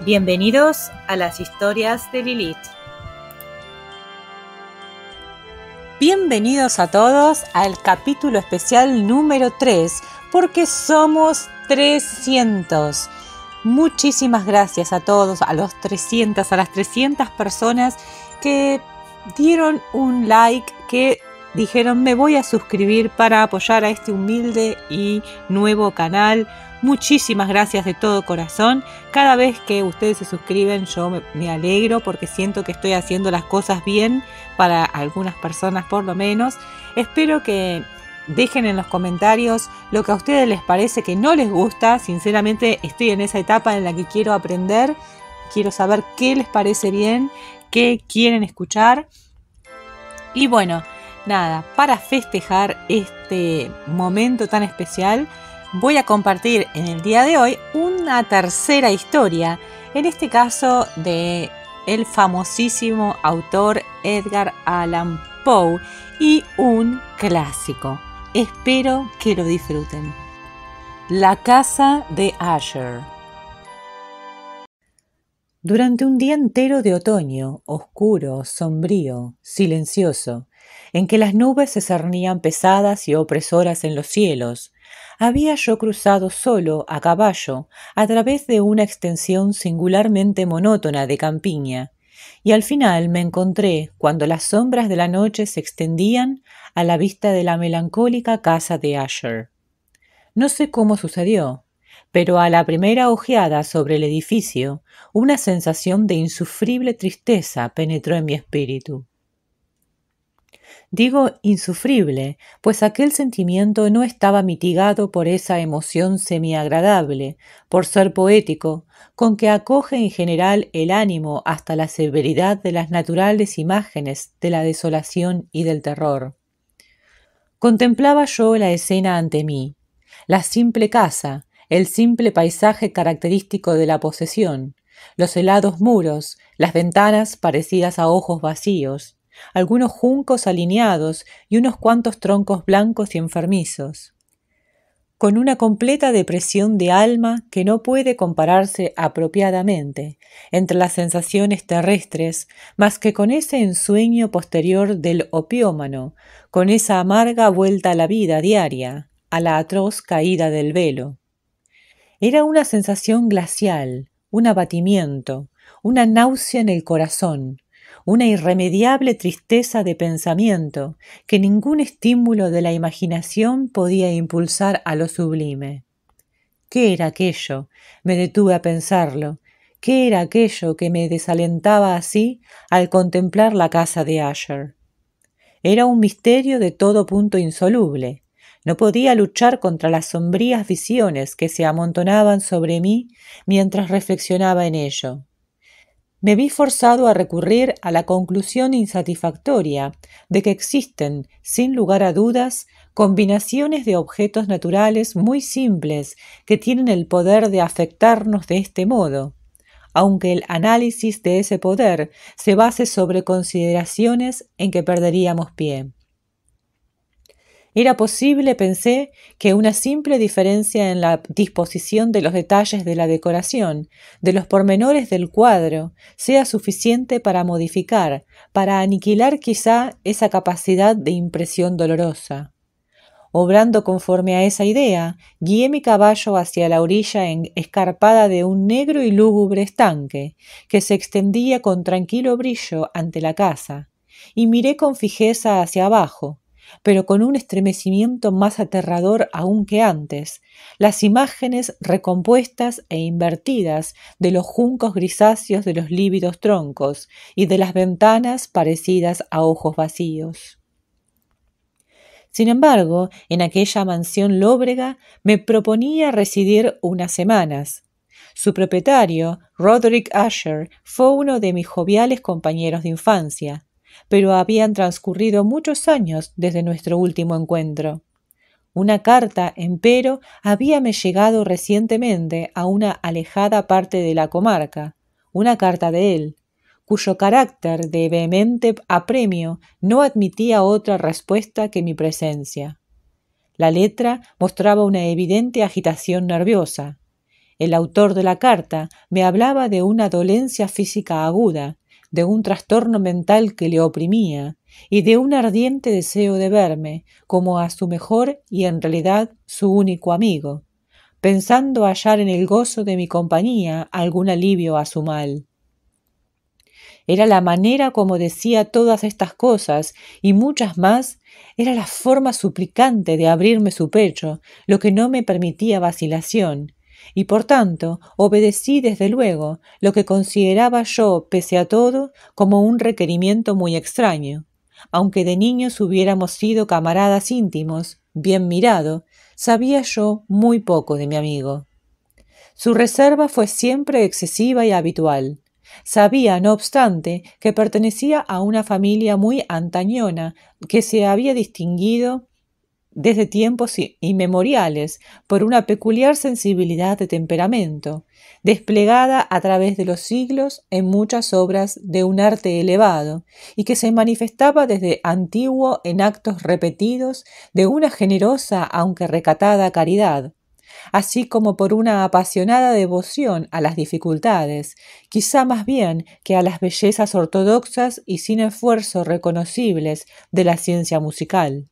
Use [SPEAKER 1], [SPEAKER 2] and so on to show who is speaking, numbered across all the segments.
[SPEAKER 1] Bienvenidos a las historias de Lilith. Bienvenidos a todos al capítulo especial número 3, porque somos 300. Muchísimas gracias a todos, a los 300, a las 300 personas que dieron un like, que dijeron me voy a suscribir para apoyar a este humilde y nuevo canal Muchísimas gracias de todo corazón. Cada vez que ustedes se suscriben yo me, alegro porque siento que estoy haciendo las cosas bien para algunas personas por lo menos. Espero que Dejen en los comentarios lo que a ustedes les parece que no les gusta. Sinceramente estoy en esa etapa en la que quiero aprender. Quiero saber qué les parece bien, qué quieren escuchar. Y bueno, nada, para festejar este momento tan especial, voy a compartir en el día de hoy una tercera historia, en este caso de el famosísimo autor Edgar Allan Poe y un clásico. Espero que lo disfruten. La casa de Asher. Durante un día entero de otoño, oscuro, sombrío, silencioso, en que las nubes se cernían pesadas y opresoras en los cielos, había yo cruzado solo, a caballo, a través de una extensión singularmente monótona de campiña, y al final me encontré, cuando las sombras de la noche se extendían, a la vista de la melancólica casa de Asher. No sé cómo sucedió, pero a la primera ojeada sobre el edificio, una sensación de insufrible tristeza penetró en mi espíritu. Digo insufrible, pues aquel sentimiento no estaba mitigado por esa emoción semiagradable, por ser poético, con que acoge en general el ánimo hasta la severidad de las naturales imágenes de la desolación y del terror. Contemplaba yo la escena ante mí, la simple casa, el simple paisaje característico de la posesión, los helados muros, las ventanas parecidas a ojos vacíos, algunos juncos alineados y unos cuantos troncos blancos y enfermizos. Con una completa depresión de alma que no puede compararse apropiadamente entre las sensaciones terrestres, más que con ese ensueño posterior del opiómano, con esa amarga vuelta a la vida diaria, a la atroz caída del velo. Era una sensación glacial, un abatimiento, una náusea en el corazón, una irremediable tristeza de pensamiento que ningún estímulo de la imaginación podía impulsar a lo sublime. ¿Qué era aquello? Me detuve a pensarlo. ¿Qué era aquello que me desalentaba así al contemplar la casa de Asher? Era un misterio de todo punto insoluble. No podía luchar contra las sombrías visiones que se amontonaban sobre mí mientras reflexionaba en ello me vi forzado a recurrir a la conclusión insatisfactoria de que existen, sin lugar a dudas, combinaciones de objetos naturales muy simples que tienen el poder de afectarnos de este modo, aunque el análisis de ese poder se base sobre consideraciones en que perderíamos pie. Era posible, pensé, que una simple diferencia en la disposición de los detalles de la decoración, de los pormenores del cuadro, sea suficiente para modificar, para aniquilar quizá esa capacidad de impresión dolorosa. Obrando conforme a esa idea, guié mi caballo hacia la orilla en escarpada de un negro y lúgubre estanque, que se extendía con tranquilo brillo ante la casa, y miré con fijeza hacia abajo, pero con un estremecimiento más aterrador aún que antes. Las imágenes recompuestas e invertidas de los juncos grisáceos de los lívidos troncos y de las ventanas parecidas a ojos vacíos. Sin embargo, en aquella mansión lóbrega me proponía residir unas semanas. Su propietario, Roderick Asher, fue uno de mis joviales compañeros de infancia pero habían transcurrido muchos años desde nuestro último encuentro. Una carta, empero, habíame llegado recientemente a una alejada parte de la comarca, una carta de él, cuyo carácter de vehemente apremio no admitía otra respuesta que mi presencia. La letra mostraba una evidente agitación nerviosa. El autor de la carta me hablaba de una dolencia física aguda, de un trastorno mental que le oprimía y de un ardiente deseo de verme como a su mejor y en realidad su único amigo, pensando hallar en el gozo de mi compañía algún alivio a su mal. Era la manera como decía todas estas cosas y muchas más, era la forma suplicante de abrirme su pecho, lo que no me permitía vacilación, y por tanto obedecí desde luego lo que consideraba yo, pese a todo, como un requerimiento muy extraño. Aunque de niños hubiéramos sido camaradas íntimos, bien mirado, sabía yo muy poco de mi amigo. Su reserva fue siempre excesiva y habitual. Sabía, no obstante, que pertenecía a una familia muy antañona que se había distinguido desde tiempos inmemoriales por una peculiar sensibilidad de temperamento, desplegada a través de los siglos en muchas obras de un arte elevado y que se manifestaba desde antiguo en actos repetidos de una generosa aunque recatada caridad, así como por una apasionada devoción a las dificultades, quizá más bien que a las bellezas ortodoxas y sin esfuerzo reconocibles de la ciencia musical.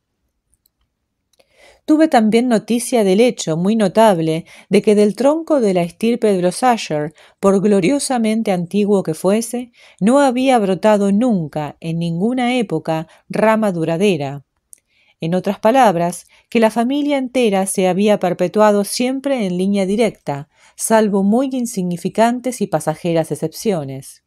[SPEAKER 1] Tuve también noticia del hecho, muy notable, de que del tronco de la estirpe de los Asher, por gloriosamente antiguo que fuese, no había brotado nunca, en ninguna época, rama duradera. En otras palabras, que la familia entera se había perpetuado siempre en línea directa, salvo muy insignificantes y pasajeras excepciones.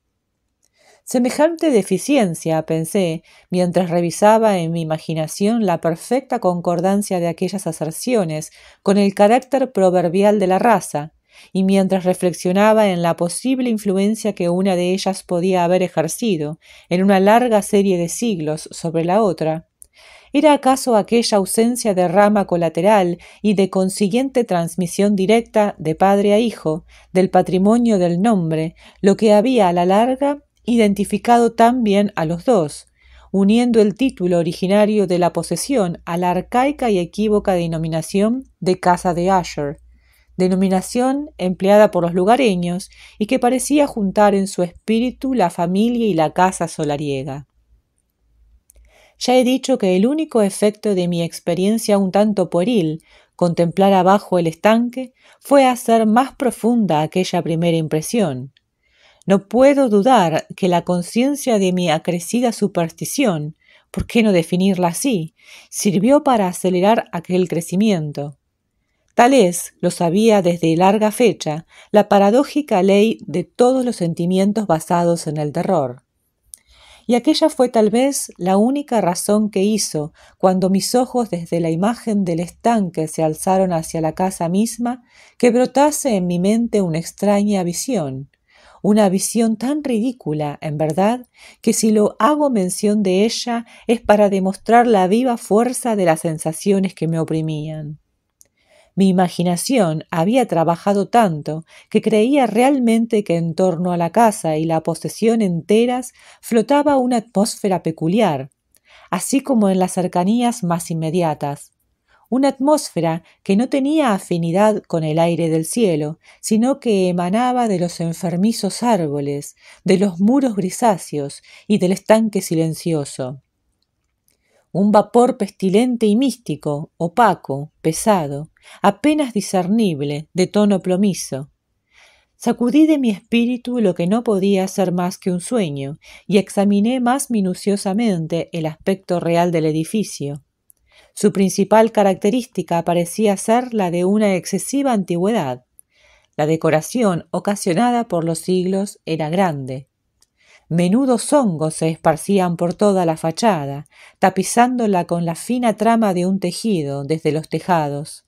[SPEAKER 1] Semejante deficiencia, pensé, mientras revisaba en mi imaginación la perfecta concordancia de aquellas aserciones con el carácter proverbial de la raza, y mientras reflexionaba en la posible influencia que una de ellas podía haber ejercido en una larga serie de siglos sobre la otra. ¿Era acaso aquella ausencia de rama colateral y de consiguiente transmisión directa de padre a hijo del patrimonio del nombre lo que había a la larga identificado también a los dos, uniendo el título originario de la posesión a la arcaica y equívoca denominación de Casa de Asher, denominación empleada por los lugareños y que parecía juntar en su espíritu la familia y la casa solariega. Ya he dicho que el único efecto de mi experiencia un tanto pueril, contemplar abajo el estanque, fue hacer más profunda aquella primera impresión. No puedo dudar que la conciencia de mi acrecida superstición, ¿por qué no definirla así?, sirvió para acelerar aquel crecimiento. Tal es, lo sabía desde larga fecha, la paradójica ley de todos los sentimientos basados en el terror. Y aquella fue tal vez la única razón que hizo, cuando mis ojos desde la imagen del estanque se alzaron hacia la casa misma, que brotase en mi mente una extraña visión, una visión tan ridícula, en verdad, que si lo hago mención de ella es para demostrar la viva fuerza de las sensaciones que me oprimían. Mi imaginación había trabajado tanto que creía realmente que en torno a la casa y la posesión enteras flotaba una atmósfera peculiar, así como en las cercanías más inmediatas, una atmósfera que no tenía afinidad con el aire del cielo, sino que emanaba de los enfermizos árboles, de los muros grisáceos y del estanque silencioso. Un vapor pestilente y místico, opaco, pesado, apenas discernible, de tono plomizo. Sacudí de mi espíritu lo que no podía ser más que un sueño, y examiné más minuciosamente el aspecto real del edificio. Su principal característica parecía ser la de una excesiva antigüedad. La decoración ocasionada por los siglos era grande. Menudos hongos se esparcían por toda la fachada, tapizándola con la fina trama de un tejido desde los tejados.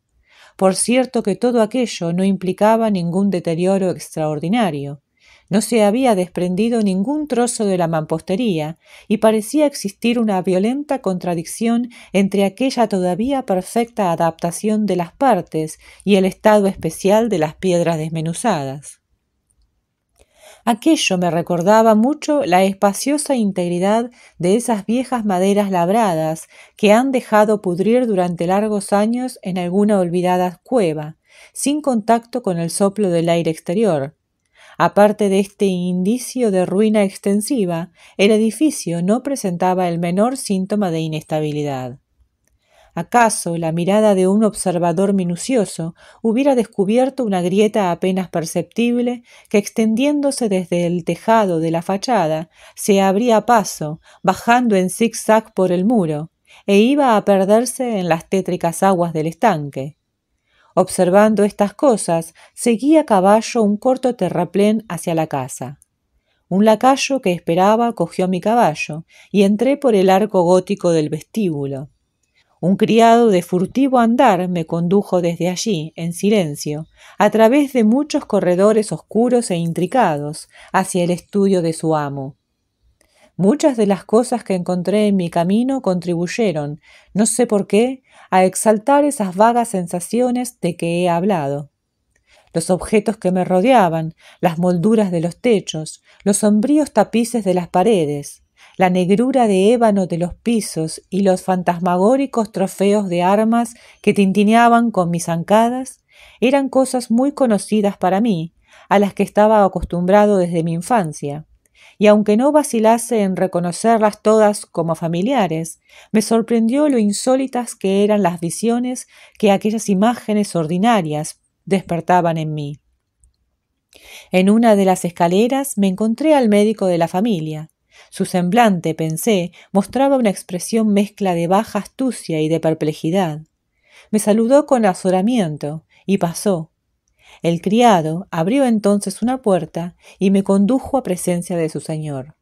[SPEAKER 1] Por cierto que todo aquello no implicaba ningún deterioro extraordinario, no se había desprendido ningún trozo de la mampostería y parecía existir una violenta contradicción entre aquella todavía perfecta adaptación de las partes y el estado especial de las piedras desmenuzadas. Aquello me recordaba mucho la espaciosa integridad de esas viejas maderas labradas que han dejado pudrir durante largos años en alguna olvidada cueva, sin contacto con el soplo del aire exterior, Aparte de este indicio de ruina extensiva, el edificio no presentaba el menor síntoma de inestabilidad. ¿Acaso la mirada de un observador minucioso hubiera descubierto una grieta apenas perceptible que extendiéndose desde el tejado de la fachada se abría paso, bajando en zigzag por el muro, e iba a perderse en las tétricas aguas del estanque? Observando estas cosas, seguí a caballo un corto terraplén hacia la casa. Un lacayo que esperaba cogió mi caballo y entré por el arco gótico del vestíbulo. Un criado de furtivo andar me condujo desde allí, en silencio, a través de muchos corredores oscuros e intricados, hacia el estudio de su amo. Muchas de las cosas que encontré en mi camino contribuyeron, no sé por qué, a exaltar esas vagas sensaciones de que he hablado. Los objetos que me rodeaban, las molduras de los techos, los sombríos tapices de las paredes, la negrura de ébano de los pisos y los fantasmagóricos trofeos de armas que tintineaban con mis zancadas, eran cosas muy conocidas para mí, a las que estaba acostumbrado desde mi infancia y aunque no vacilase en reconocerlas todas como familiares, me sorprendió lo insólitas que eran las visiones que aquellas imágenes ordinarias despertaban en mí. En una de las escaleras me encontré al médico de la familia. Su semblante, pensé, mostraba una expresión mezcla de baja astucia y de perplejidad. Me saludó con azoramiento y pasó, el criado abrió entonces una puerta y me condujo a presencia de su señor.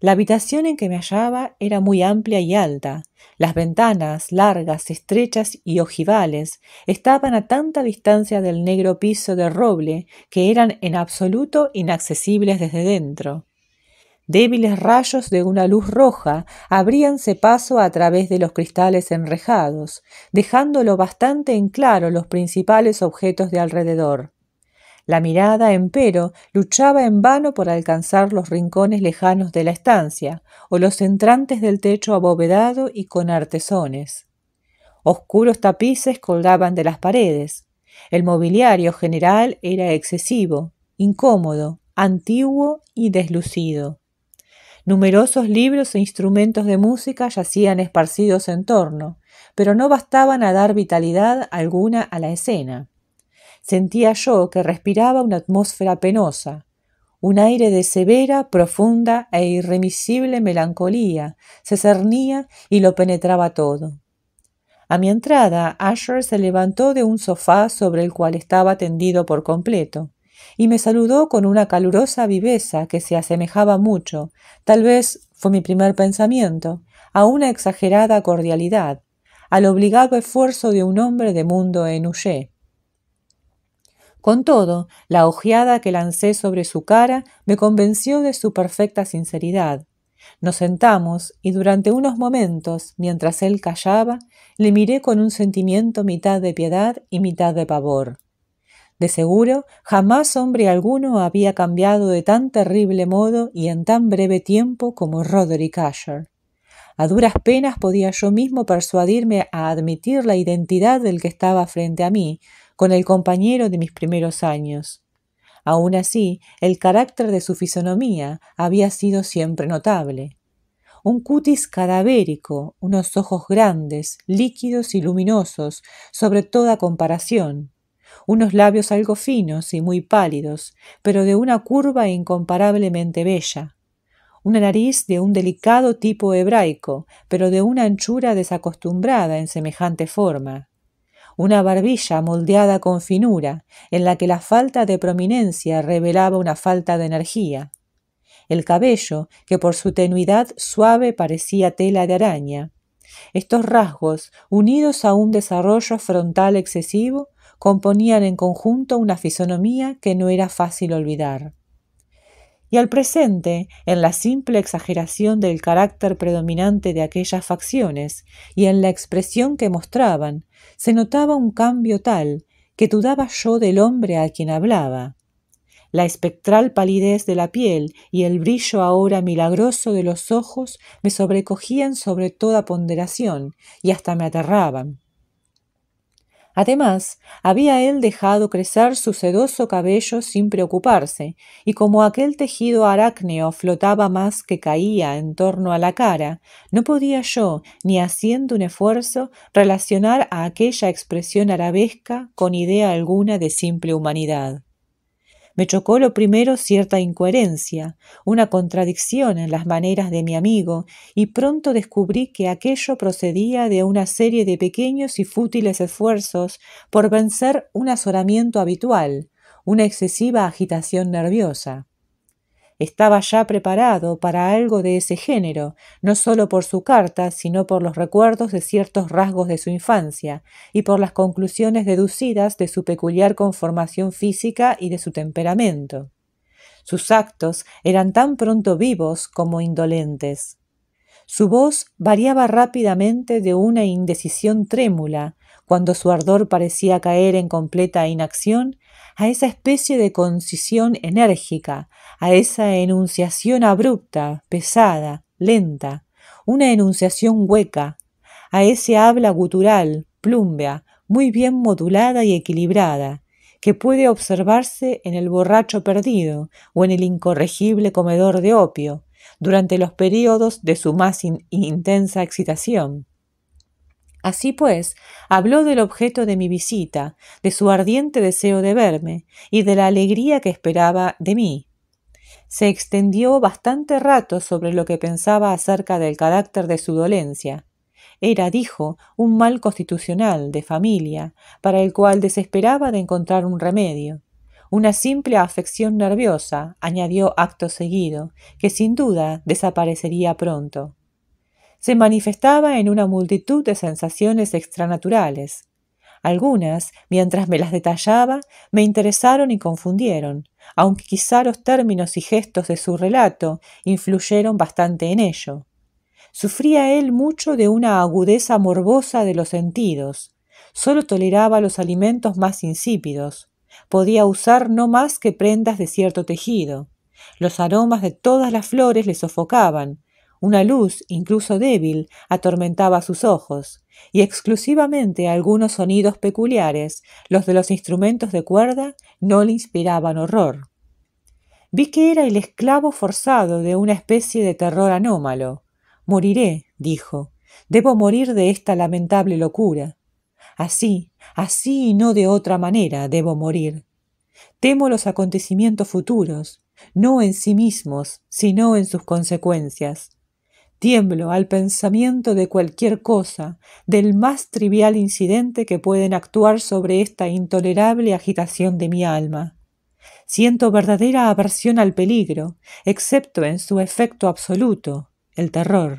[SPEAKER 1] La habitación en que me hallaba era muy amplia y alta. Las ventanas, largas, estrechas y ojivales, estaban a tanta distancia del negro piso de roble que eran en absoluto inaccesibles desde dentro. Débiles rayos de una luz roja abríanse paso a través de los cristales enrejados, dejándolo bastante en claro los principales objetos de alrededor. La mirada, empero, luchaba en vano por alcanzar los rincones lejanos de la estancia, o los entrantes del techo abovedado y con artesones. Oscuros tapices colgaban de las paredes. El mobiliario general era excesivo, incómodo, antiguo y deslucido. Numerosos libros e instrumentos de música yacían esparcidos en torno, pero no bastaban a dar vitalidad alguna a la escena. Sentía yo que respiraba una atmósfera penosa, un aire de severa, profunda e irremisible melancolía se cernía y lo penetraba todo. A mi entrada, Asher se levantó de un sofá sobre el cual estaba tendido por completo y me saludó con una calurosa viveza que se asemejaba mucho, tal vez fue mi primer pensamiento, a una exagerada cordialidad, al obligado esfuerzo de un hombre de mundo en Ullé. Con todo, la ojeada que lancé sobre su cara me convenció de su perfecta sinceridad. Nos sentamos y durante unos momentos, mientras él callaba, le miré con un sentimiento mitad de piedad y mitad de pavor. De seguro, jamás hombre alguno había cambiado de tan terrible modo y en tan breve tiempo como Roderick Asher. A duras penas podía yo mismo persuadirme a admitir la identidad del que estaba frente a mí, con el compañero de mis primeros años. Aun así, el carácter de su fisonomía había sido siempre notable. Un cutis cadavérico, unos ojos grandes, líquidos y luminosos, sobre toda comparación, unos labios algo finos y muy pálidos, pero de una curva incomparablemente bella, una nariz de un delicado tipo hebraico, pero de una anchura desacostumbrada en semejante forma, una barbilla moldeada con finura, en la que la falta de prominencia revelaba una falta de energía, el cabello, que por su tenuidad suave parecía tela de araña. Estos rasgos, unidos a un desarrollo frontal excesivo, componían en conjunto una fisonomía que no era fácil olvidar. Y al presente, en la simple exageración del carácter predominante de aquellas facciones y en la expresión que mostraban, se notaba un cambio tal que dudaba yo del hombre a quien hablaba. La espectral palidez de la piel y el brillo ahora milagroso de los ojos me sobrecogían sobre toda ponderación y hasta me aterraban. Además, había él dejado crecer su sedoso cabello sin preocuparse, y como aquel tejido arácneo flotaba más que caía en torno a la cara, no podía yo, ni haciendo un esfuerzo, relacionar a aquella expresión arabesca con idea alguna de simple humanidad. Me chocó lo primero cierta incoherencia, una contradicción en las maneras de mi amigo, y pronto descubrí que aquello procedía de una serie de pequeños y fútiles esfuerzos por vencer un azoramiento habitual, una excesiva agitación nerviosa. Estaba ya preparado para algo de ese género, no solo por su carta, sino por los recuerdos de ciertos rasgos de su infancia y por las conclusiones deducidas de su peculiar conformación física y de su temperamento. Sus actos eran tan pronto vivos como indolentes. Su voz variaba rápidamente de una indecisión trémula, cuando su ardor parecía caer en completa inacción, a esa especie de concisión enérgica, a esa enunciación abrupta, pesada, lenta, una enunciación hueca, a ese habla gutural, plumbea, muy bien modulada y equilibrada, que puede observarse en el borracho perdido o en el incorregible comedor de opio, durante los periodos de su más intensa excitación. Así pues, habló del objeto de mi visita, de su ardiente deseo de verme y de la alegría que esperaba de mí. Se extendió bastante rato sobre lo que pensaba acerca del carácter de su dolencia. Era, dijo, un mal constitucional de familia, para el cual desesperaba de encontrar un remedio. Una simple afección nerviosa, añadió acto seguido, que sin duda desaparecería pronto se manifestaba en una multitud de sensaciones extranaturales. Algunas, mientras me las detallaba, me interesaron y confundieron, aunque quizá los términos y gestos de su relato influyeron bastante en ello. Sufría él mucho de una agudeza morbosa de los sentidos, solo toleraba los alimentos más insípidos, podía usar no más que prendas de cierto tejido. Los aromas de todas las flores le sofocaban, una luz, incluso débil, atormentaba sus ojos, y exclusivamente algunos sonidos peculiares, los de los instrumentos de cuerda, no le inspiraban horror. Vi que era el esclavo forzado de una especie de terror anómalo. Moriré, dijo. Debo morir de esta lamentable locura. Así, así y no de otra manera debo morir. Temo los acontecimientos futuros, no en sí mismos, sino en sus consecuencias. Tiemblo al pensamiento de cualquier cosa, del más trivial incidente que pueden actuar sobre esta intolerable agitación de mi alma. Siento verdadera aversión al peligro, excepto en su efecto absoluto, el terror.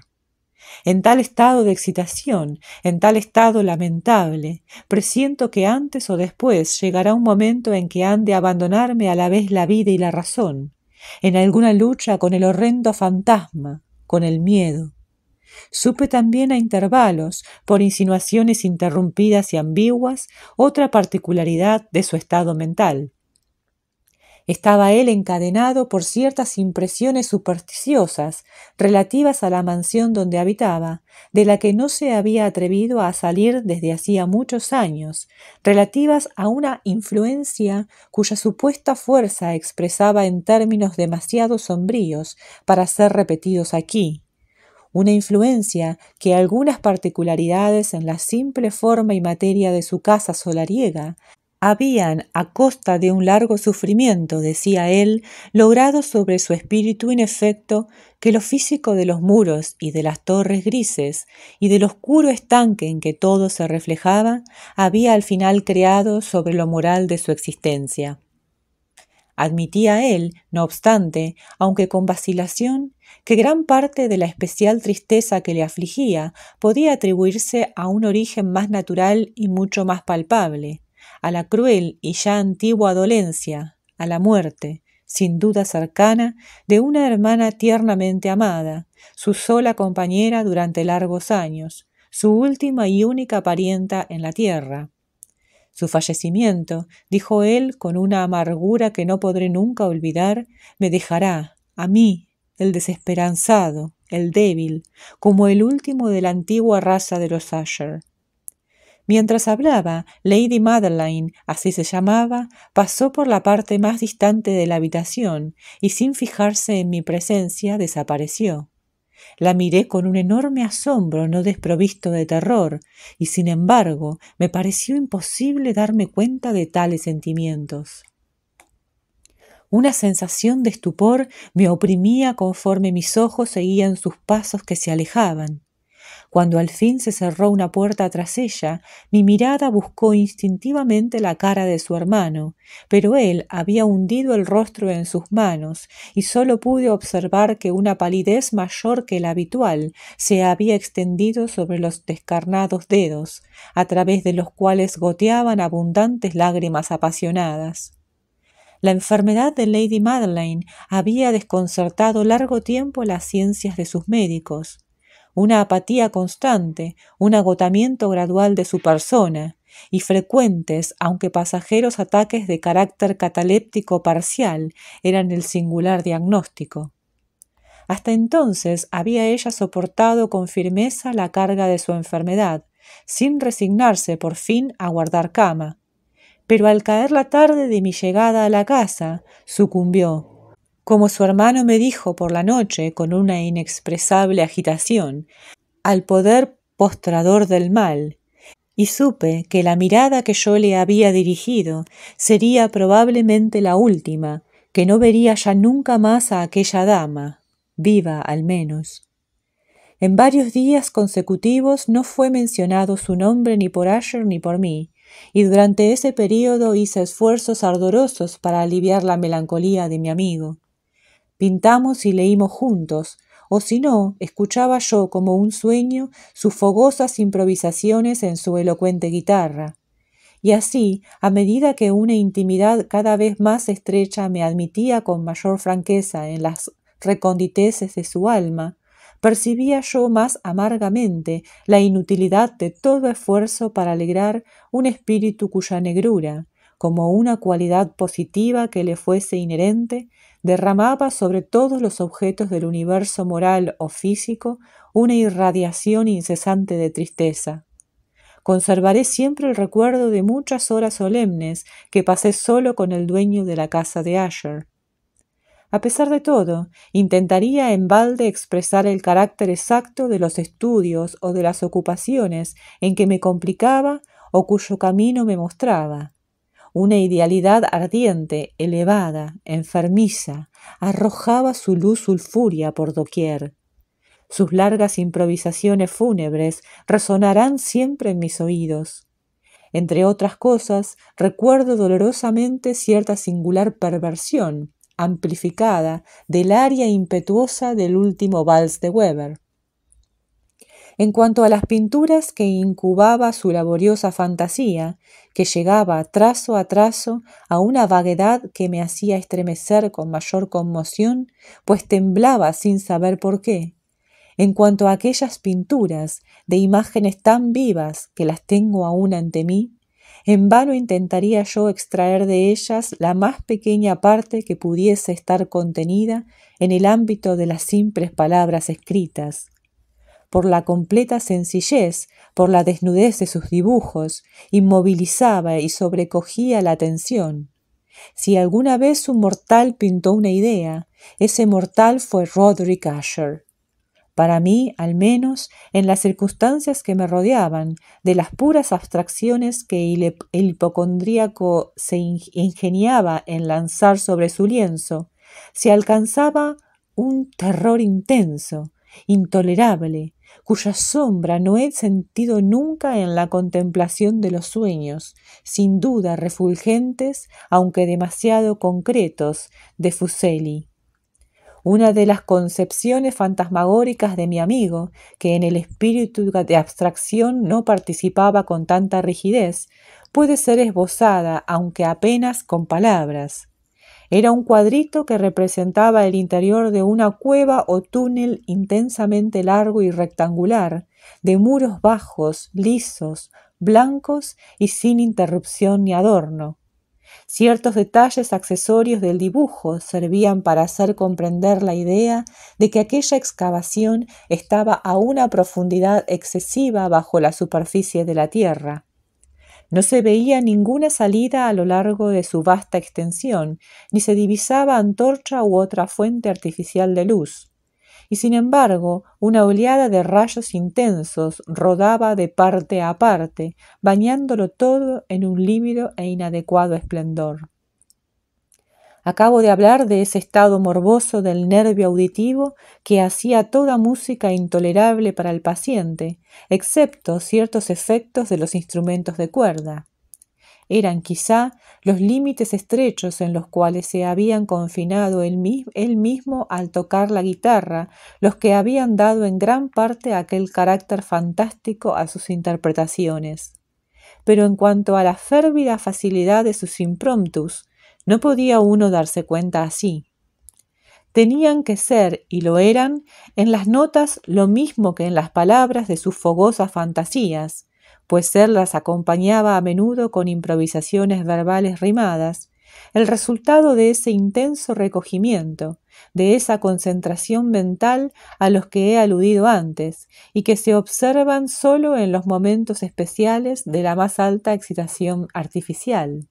[SPEAKER 1] En tal estado de excitación, en tal estado lamentable, presiento que antes o después llegará un momento en que han de abandonarme a la vez la vida y la razón, en alguna lucha con el horrendo fantasma, con el miedo. Supe también a intervalos, por insinuaciones interrumpidas y ambiguas, otra particularidad de su estado mental. Estaba él encadenado por ciertas impresiones supersticiosas relativas a la mansión donde habitaba, de la que no se había atrevido a salir desde hacía muchos años, relativas a una influencia cuya supuesta fuerza expresaba en términos demasiado sombríos para ser repetidos aquí una influencia que algunas particularidades en la simple forma y materia de su casa solariega habían, a costa de un largo sufrimiento, decía él, logrado sobre su espíritu, en efecto, que lo físico de los muros y de las torres grises y del oscuro estanque en que todo se reflejaba, había al final creado sobre lo moral de su existencia. Admitía él, no obstante, aunque con vacilación, que gran parte de la especial tristeza que le afligía podía atribuirse a un origen más natural y mucho más palpable, a la cruel y ya antigua dolencia, a la muerte, sin duda cercana, de una hermana tiernamente amada, su sola compañera durante largos años, su última y única parienta en la tierra. Su fallecimiento, dijo él con una amargura que no podré nunca olvidar, me dejará, a mí, el desesperanzado, el débil, como el último de la antigua raza de los Asher, Mientras hablaba, Lady Madeline, así se llamaba, pasó por la parte más distante de la habitación y sin fijarse en mi presencia desapareció. La miré con un enorme asombro no desprovisto de terror, y sin embargo me pareció imposible darme cuenta de tales sentimientos. Una sensación de estupor me oprimía conforme mis ojos seguían sus pasos que se alejaban. Cuando al fin se cerró una puerta tras ella, mi mirada buscó instintivamente la cara de su hermano, pero él había hundido el rostro en sus manos y solo pude observar que una palidez mayor que la habitual se había extendido sobre los descarnados dedos, a través de los cuales goteaban abundantes lágrimas apasionadas. La enfermedad de Lady Madeleine había desconcertado largo tiempo las ciencias de sus médicos una apatía constante, un agotamiento gradual de su persona, y frecuentes, aunque pasajeros, ataques de carácter cataléptico parcial eran el singular diagnóstico. Hasta entonces había ella soportado con firmeza la carga de su enfermedad, sin resignarse por fin a guardar cama. Pero al caer la tarde de mi llegada a la casa, sucumbió, como su hermano me dijo por la noche con una inexpresable agitación, al poder postrador del mal, y supe que la mirada que yo le había dirigido sería probablemente la última, que no vería ya nunca más a aquella dama, viva al menos. En varios días consecutivos no fue mencionado su nombre ni por Asher ni por mí, y durante ese periodo hice esfuerzos ardorosos para aliviar la melancolía de mi amigo. Pintamos y leímos juntos, o si no, escuchaba yo como un sueño sus fogosas improvisaciones en su elocuente guitarra. Y así, a medida que una intimidad cada vez más estrecha me admitía con mayor franqueza en las reconditeces de su alma, percibía yo más amargamente la inutilidad de todo esfuerzo para alegrar un espíritu cuya negrura, como una cualidad positiva que le fuese inherente, derramaba sobre todos los objetos del universo moral o físico una irradiación incesante de tristeza. Conservaré siempre el recuerdo de muchas horas solemnes que pasé solo con el dueño de la casa de Asher. A pesar de todo, intentaría en balde expresar el carácter exacto de los estudios o de las ocupaciones en que me complicaba o cuyo camino me mostraba. Una idealidad ardiente, elevada, enfermiza, arrojaba su luz sulfúrea por doquier. Sus largas improvisaciones fúnebres resonarán siempre en mis oídos. Entre otras cosas, recuerdo dolorosamente cierta singular perversión, amplificada, del aria impetuosa del último vals de Weber. En cuanto a las pinturas que incubaba su laboriosa fantasía, que llegaba trazo a trazo a una vaguedad que me hacía estremecer con mayor conmoción, pues temblaba sin saber por qué. En cuanto a aquellas pinturas de imágenes tan vivas que las tengo aún ante mí, en vano intentaría yo extraer de ellas la más pequeña parte que pudiese estar contenida en el ámbito de las simples palabras escritas por la completa sencillez, por la desnudez de sus dibujos, inmovilizaba y sobrecogía la atención. Si alguna vez un mortal pintó una idea, ese mortal fue Roderick Asher. Para mí, al menos, en las circunstancias que me rodeaban, de las puras abstracciones que el hipocondríaco se ingeniaba en lanzar sobre su lienzo, se alcanzaba un terror intenso, intolerable, cuya sombra no he sentido nunca en la contemplación de los sueños, sin duda refulgentes, aunque demasiado concretos, de Fuseli. Una de las concepciones fantasmagóricas de mi amigo, que en el espíritu de abstracción no participaba con tanta rigidez, puede ser esbozada, aunque apenas con palabras. Era un cuadrito que representaba el interior de una cueva o túnel intensamente largo y rectangular, de muros bajos, lisos, blancos y sin interrupción ni adorno. Ciertos detalles accesorios del dibujo servían para hacer comprender la idea de que aquella excavación estaba a una profundidad excesiva bajo la superficie de la tierra, no se veía ninguna salida a lo largo de su vasta extensión, ni se divisaba antorcha u otra fuente artificial de luz. Y sin embargo, una oleada de rayos intensos rodaba de parte a parte, bañándolo todo en un lívido e inadecuado esplendor. Acabo de hablar de ese estado morboso del nervio auditivo que hacía toda música intolerable para el paciente, excepto ciertos efectos de los instrumentos de cuerda. Eran quizá los límites estrechos en los cuales se habían confinado él, mismo al tocar la guitarra, los que habían dado en gran parte aquel carácter fantástico a sus interpretaciones pero en cuanto a la férvida facilidad de sus impromptus, no podía uno darse cuenta así. Tenían que ser, y lo eran, en las notas lo mismo que en las palabras de sus fogosas fantasías, pues ser las acompañaba a menudo con improvisaciones verbales rimadas, el resultado de ese intenso recogimiento, de esa concentración mental a los que he aludido antes, y que se observan solo en los momentos especiales de la más alta excitación artificial.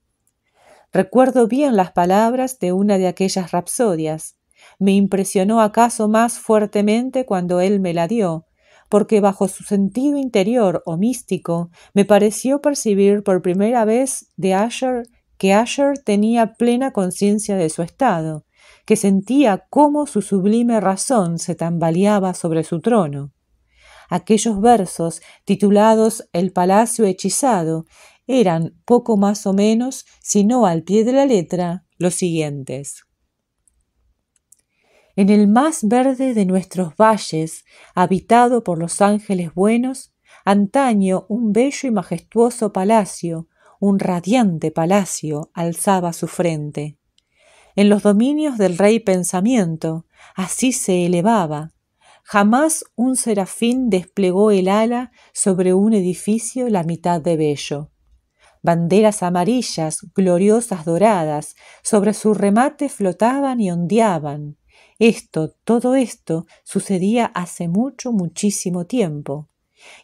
[SPEAKER 1] Recuerdo bien las palabras de una de aquellas rapsodias. Me impresionó acaso más fuertemente cuando él me la dio, porque bajo su sentido interior o místico me pareció percibir por primera vez de Asher que Asher tenía plena conciencia de su estado, que sentía cómo su sublime razón se tambaleaba sobre su trono. Aquellos versos, titulados El Palacio Hechizado, eran poco más o menos, sino al pie de la letra, los siguientes. En el más verde de nuestros valles, habitado por los ángeles buenos, antaño un bello y majestuoso palacio, un radiante palacio, alzaba su frente. En los dominios del rey pensamiento, así se elevaba. Jamás un serafín desplegó el ala sobre un edificio la mitad de bello banderas amarillas, gloriosas doradas, sobre su remate flotaban y ondeaban. Esto, todo esto, sucedía hace mucho, muchísimo tiempo.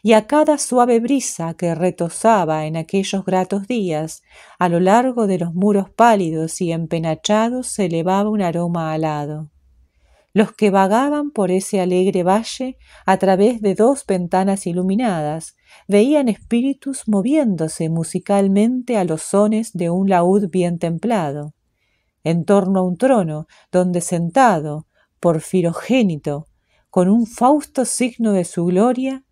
[SPEAKER 1] Y a cada suave brisa que retozaba en aquellos gratos días, a lo largo de los muros pálidos y empenachados se elevaba un aroma alado los que vagaban por ese alegre valle a través de dos ventanas iluminadas, veían espíritus moviéndose musicalmente a los sones de un laúd bien templado. En torno a un trono, donde sentado, porfirogénito, con un fausto signo de su gloria,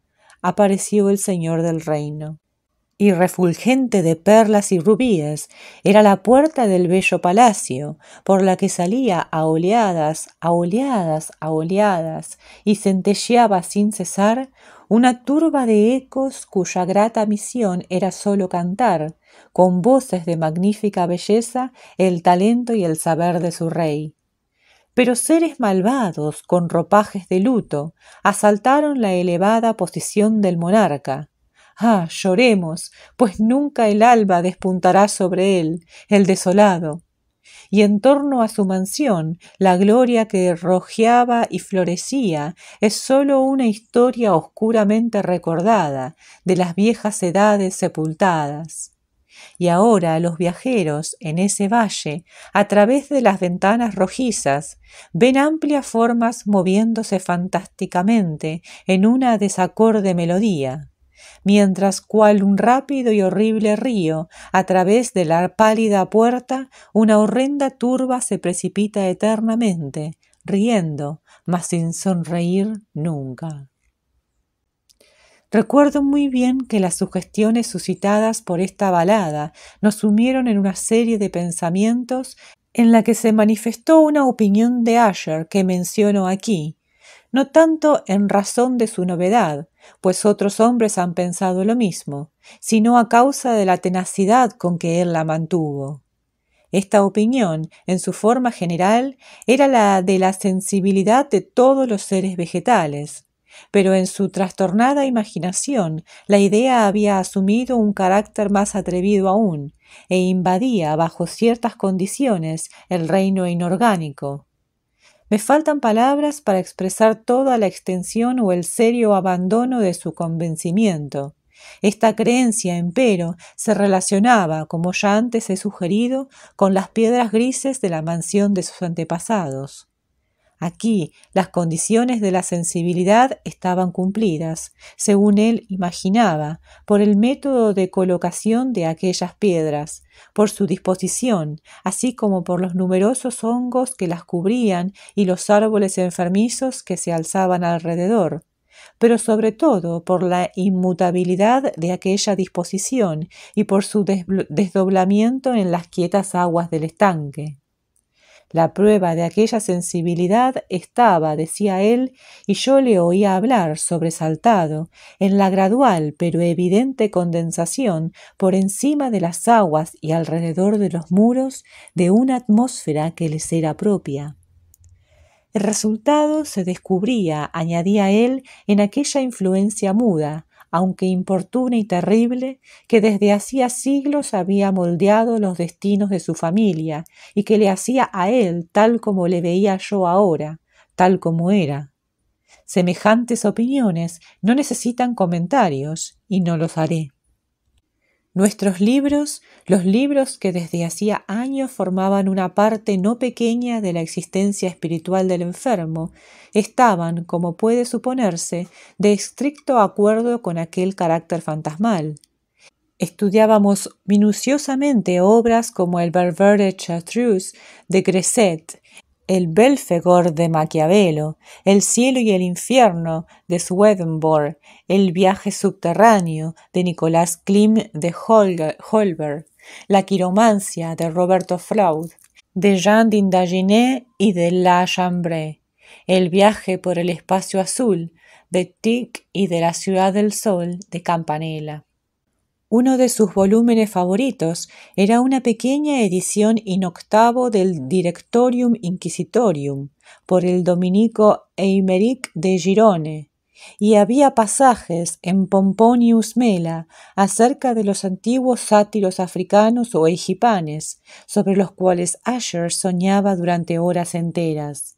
[SPEAKER 1] apareció el Señor del Reino y refulgente de perlas y rubíes, era la puerta del bello palacio, por la que salía a oleadas, a oleadas, a oleadas, y centelleaba sin cesar una turba de ecos cuya grata misión era solo cantar, con voces de magnífica belleza, el talento y el saber de su rey. Pero seres malvados, con ropajes de luto, asaltaron la elevada posición del monarca, Ah, lloremos, pues nunca el alba despuntará sobre él, el desolado. Y en torno a su mansión, la gloria que rojeaba y florecía es sólo una historia oscuramente recordada de las viejas edades sepultadas. Y ahora los viajeros en ese valle, a través de las ventanas rojizas, ven amplias formas moviéndose fantásticamente en una desacorde melodía mientras cual un rápido y horrible río, a través de la pálida puerta, una horrenda turba se precipita eternamente, riendo, mas sin sonreír nunca. Recuerdo muy bien que las sugestiones suscitadas por esta balada nos sumieron en una serie de pensamientos en la que se manifestó una opinión de Asher que menciono aquí, no tanto en razón de su novedad, pues otros hombres han pensado lo mismo, sino a causa de la tenacidad con que él la mantuvo. Esta opinión, en su forma general, era la de la sensibilidad de todos los seres vegetales, pero en su trastornada imaginación la idea había asumido un carácter más atrevido aún, e invadía bajo ciertas condiciones el reino inorgánico, me faltan palabras para expresar toda la extensión o el serio abandono de su convencimiento. Esta creencia, empero, se relacionaba, como ya antes he sugerido, con las piedras grises de la mansión de sus antepasados. Aquí las condiciones de la sensibilidad estaban cumplidas, según él imaginaba, por el método de colocación de aquellas piedras, por su disposición, así como por los numerosos hongos que las cubrían y los árboles enfermizos que se alzaban alrededor pero sobre todo por la inmutabilidad de aquella disposición y por su desdoblamiento en las quietas aguas del estanque. La prueba de aquella sensibilidad estaba, decía él, y yo le oía hablar, sobresaltado, en la gradual pero evidente condensación por encima de las aguas y alrededor de los muros de una atmósfera que les era propia. El resultado se descubría, añadía él, en aquella influencia muda, aunque importuna y terrible, que desde hacía siglos había moldeado los destinos de su familia y que le hacía a él tal como le veía yo ahora, tal como era. Semejantes opiniones no necesitan comentarios y no los haré. Nuestros libros, los libros que desde hacía años formaban una parte no pequeña de la existencia espiritual del enfermo, estaban, como puede suponerse, de estricto acuerdo con aquel carácter fantasmal. Estudiábamos minuciosamente obras como el de Chartreuse de Gresset, el Belfegor de Maquiavelo, el cielo y el infierno de Swedenborg, el viaje subterráneo de Nicolás Klim de Holberg, la quiromancia de Roberto Fraud, de Jean d'Indaginé y de La Chambre, el viaje por el espacio azul de Tic y de la ciudad del sol de Campanella. Uno de sus volúmenes favoritos era una pequeña edición in octavo del Directorium Inquisitorium por el dominico Eimeric de Girone, y había pasajes en Pomponius Mela acerca de los antiguos sátiros africanos o egipanes, sobre los cuales Asher soñaba durante horas enteras.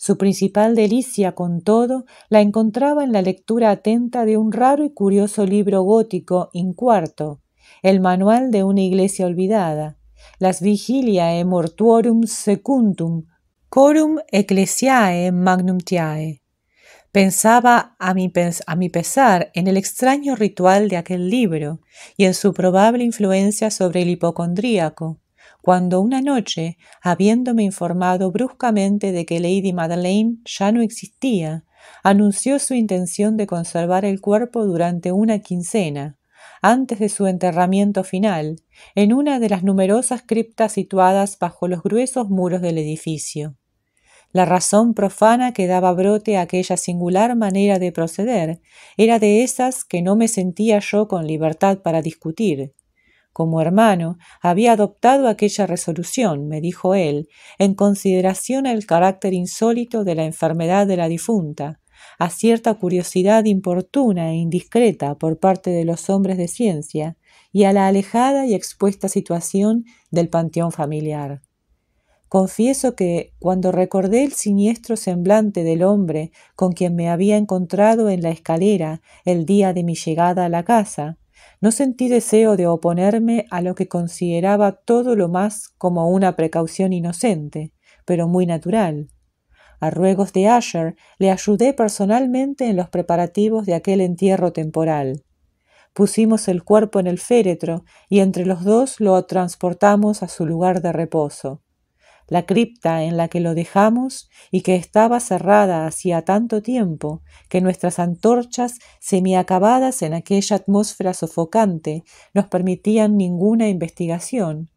[SPEAKER 1] Su principal delicia, con todo, la encontraba en la lectura atenta de un raro y curioso libro gótico, cuarto, el manual de una iglesia olvidada, las Vigiliae Mortuorum Secundum, Corum Ecclesiae Magnum Tiae. Pensaba a mi pesar en el extraño ritual de aquel libro y en su probable influencia sobre el hipocondríaco, cuando una noche, habiéndome informado bruscamente de que Lady Madeleine ya no existía, anunció su intención de conservar el cuerpo durante una quincena, antes de su enterramiento final, en una de las numerosas criptas situadas bajo los gruesos muros del edificio. La razón profana que daba brote a aquella singular manera de proceder era de esas que no me sentía yo con libertad para discutir, como hermano, había adoptado aquella resolución, me dijo él, en consideración al carácter insólito de la enfermedad de la difunta, a cierta curiosidad importuna e indiscreta por parte de los hombres de ciencia y a la alejada y expuesta situación del panteón familiar. Confieso que, cuando recordé el siniestro semblante del hombre con quien me había encontrado en la escalera el día de mi llegada a la casa, no sentí deseo de oponerme a lo que consideraba todo lo más como una precaución inocente, pero muy natural. A ruegos de Asher le ayudé personalmente en los preparativos de aquel entierro temporal. Pusimos el cuerpo en el féretro y entre los dos lo transportamos a su lugar de reposo la cripta en la que lo dejamos y que estaba cerrada hacía tanto tiempo que nuestras antorchas semiacabadas en aquella atmósfera sofocante nos permitían ninguna investigación.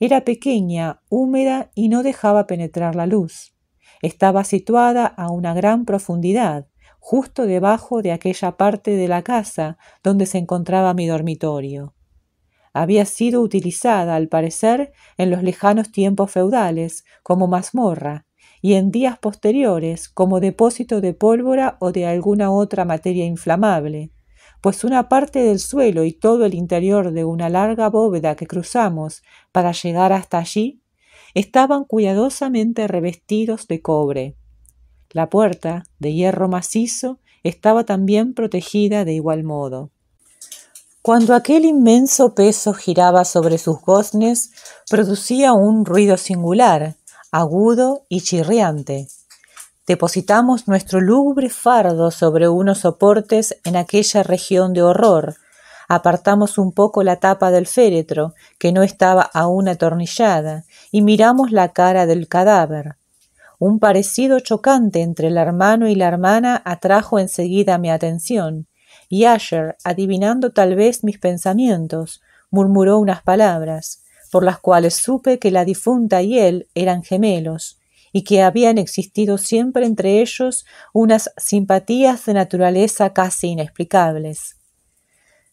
[SPEAKER 1] Era pequeña, húmeda y no dejaba penetrar la luz. Estaba situada a una gran profundidad, justo debajo de aquella parte de la casa donde se encontraba mi dormitorio había sido utilizada, al parecer, en los lejanos tiempos feudales como mazmorra y en días posteriores como depósito de pólvora o de alguna otra materia inflamable, pues una parte del suelo y todo el interior de una larga bóveda que cruzamos para llegar hasta allí estaban cuidadosamente revestidos de cobre. La puerta, de hierro macizo, estaba también protegida de igual modo. Cuando aquel inmenso peso giraba sobre sus goznes, producía un ruido singular, agudo y chirriante. Depositamos nuestro lúgubre fardo sobre unos soportes en aquella región de horror. Apartamos un poco la tapa del féretro, que no estaba aún atornillada, y miramos la cara del cadáver. Un parecido chocante entre el hermano y la hermana atrajo enseguida mi atención y Asher, adivinando tal vez mis pensamientos, murmuró unas palabras, por las cuales supe que la difunta y él eran gemelos, y que habían existido siempre entre ellos unas simpatías de naturaleza casi inexplicables.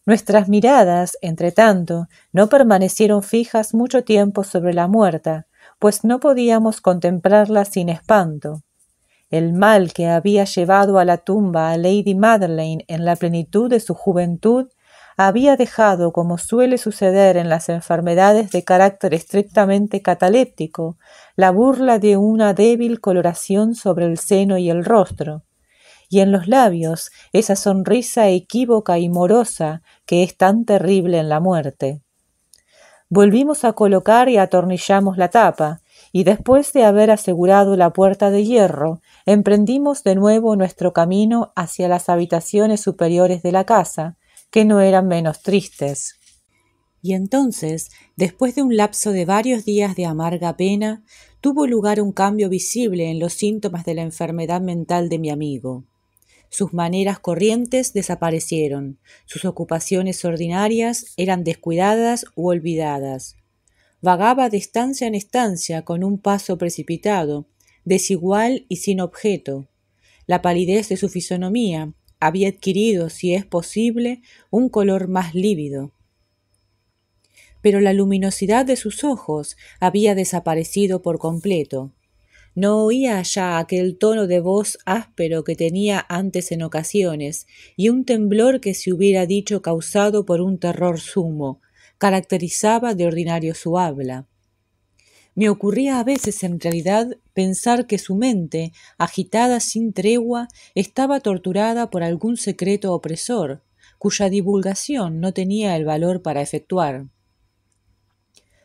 [SPEAKER 1] Nuestras miradas, entre tanto, no permanecieron fijas mucho tiempo sobre la muerta, pues no podíamos contemplarla sin espanto el mal que había llevado a la tumba a Lady Madeleine en la plenitud de su juventud, había dejado, como suele suceder en las enfermedades de carácter estrictamente cataléptico, la burla de una débil coloración sobre el seno y el rostro, y en los labios esa sonrisa equívoca y morosa que es tan terrible en la muerte. Volvimos a colocar y atornillamos la tapa, y después de haber asegurado la puerta de hierro, emprendimos de nuevo nuestro camino hacia las habitaciones superiores de la casa, que no eran menos tristes. Y entonces, después de un lapso de varios días de amarga pena, tuvo lugar un cambio visible en los síntomas de la enfermedad mental de mi amigo. Sus maneras corrientes desaparecieron, sus ocupaciones ordinarias eran descuidadas u olvidadas, vagaba de estancia en estancia con un paso precipitado, desigual y sin objeto. La palidez de su fisonomía había adquirido, si es posible, un color más lívido. Pero la luminosidad de sus ojos había desaparecido por completo. No oía ya aquel tono de voz áspero que tenía antes en ocasiones, y un temblor que se hubiera dicho causado por un terror sumo, caracterizaba de ordinario su habla. Me ocurría a veces en realidad pensar que su mente, agitada sin tregua, estaba torturada por algún secreto opresor, cuya divulgación no tenía el valor para efectuar.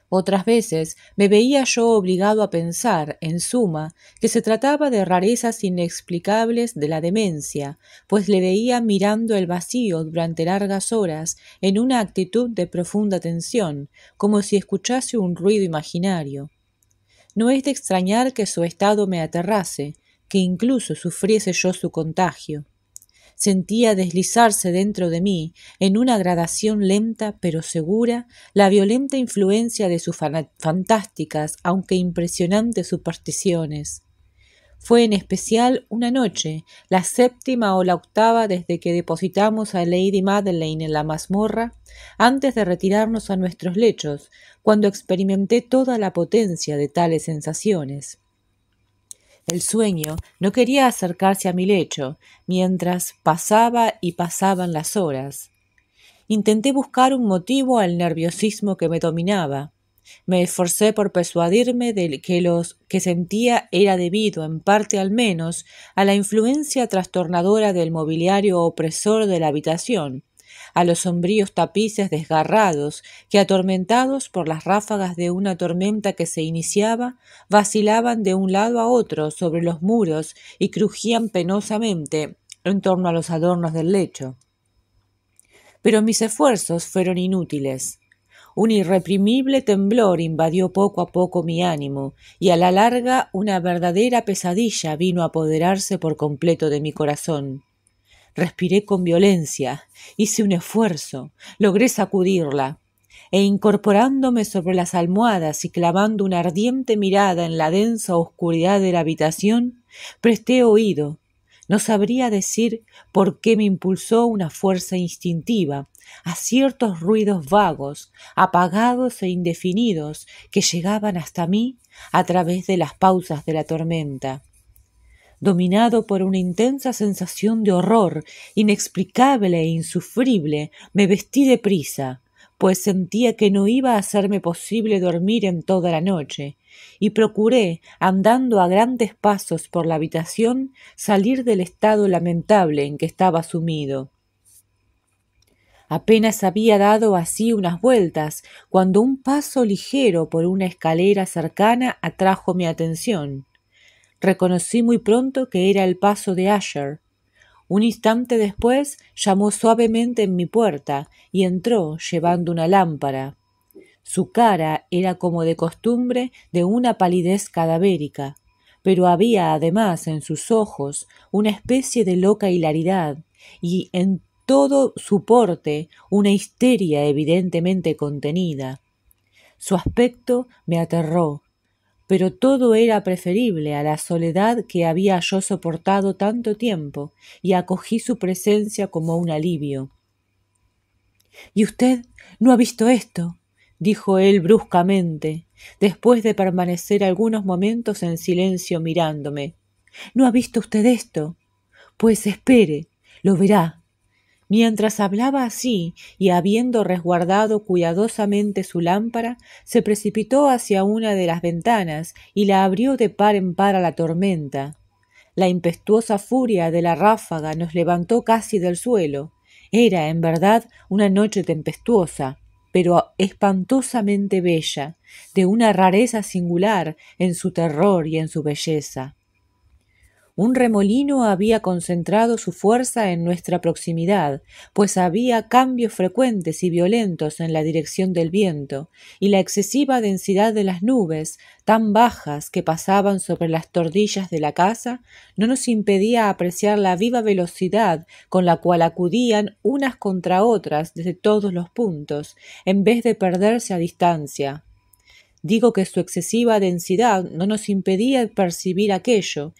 [SPEAKER 1] Otras veces me veía yo obligado a pensar, en suma, que se trataba de rarezas inexplicables de la demencia, pues le veía mirando el vacío durante largas horas en una actitud de profunda tensión, como si escuchase un ruido imaginario. No es de extrañar que su estado me aterrase, que incluso sufriese yo su contagio. Sentía deslizarse dentro de mí, en una gradación lenta pero segura, la violenta influencia de sus fantásticas, aunque impresionantes supersticiones. Fue en especial una noche, la séptima o la octava desde que depositamos a Lady Madeleine en la mazmorra, antes de retirarnos a nuestros lechos, cuando experimenté toda la potencia de tales sensaciones. El sueño no quería acercarse a mi lecho mientras pasaba y pasaban las horas. Intenté buscar un motivo al nerviosismo que me dominaba. Me esforcé por persuadirme de que lo que sentía era debido, en parte al menos, a la influencia trastornadora del mobiliario opresor de la habitación, a los sombríos tapices desgarrados que, atormentados por las ráfagas de una tormenta que se iniciaba, vacilaban de un lado a otro sobre los muros y crujían penosamente en torno a los adornos del lecho. Pero mis esfuerzos fueron inútiles. Un irreprimible temblor invadió poco a poco mi ánimo, y a la larga una verdadera pesadilla vino a apoderarse por completo de mi corazón. Respiré con violencia, hice un esfuerzo, logré sacudirla, e incorporándome sobre las almohadas y clavando una ardiente mirada en la densa oscuridad de la habitación, presté oído. No sabría decir por qué me impulsó una fuerza instintiva a ciertos ruidos vagos, apagados e indefinidos que llegaban hasta mí a través de las pausas de la tormenta. Dominado por una intensa sensación de horror, inexplicable e insufrible, me vestí de prisa, pues sentía que no iba a hacerme posible dormir en toda la noche, y procuré, andando a grandes pasos por la habitación, salir del estado lamentable en que estaba sumido. Apenas había dado así unas vueltas, cuando un paso ligero por una escalera cercana atrajo mi atención. Reconocí muy pronto que era el paso de Asher. Un instante después llamó suavemente en mi puerta y entró llevando una lámpara. Su cara era como de costumbre de una palidez cadavérica, pero había además en sus ojos una especie de loca hilaridad y en todo su porte una histeria evidentemente contenida. Su aspecto me aterró pero todo era preferible a la soledad que había yo soportado tanto tiempo, y acogí su presencia como un alivio. ¿Y usted no ha visto esto? dijo él bruscamente, después de permanecer algunos momentos en silencio mirándome. ¿No ha visto usted esto? Pues espere, lo verá. Mientras hablaba así, y habiendo resguardado cuidadosamente su lámpara, se precipitó hacia una de las ventanas y la abrió de par en par a la tormenta. La impetuosa furia de la ráfaga nos levantó casi del suelo. Era, en verdad, una noche tempestuosa, pero espantosamente bella, de una rareza singular en su terror y en su belleza. Un remolino había concentrado su fuerza en nuestra proximidad, pues había cambios frecuentes y violentos en la dirección del viento, y la excesiva densidad de las nubes, tan bajas que pasaban sobre las tordillas de la casa, no nos impedía apreciar la viva velocidad con la cual acudían unas contra otras desde todos los puntos, en vez de perderse a distancia. Digo que su excesiva densidad no nos impedía percibir aquello,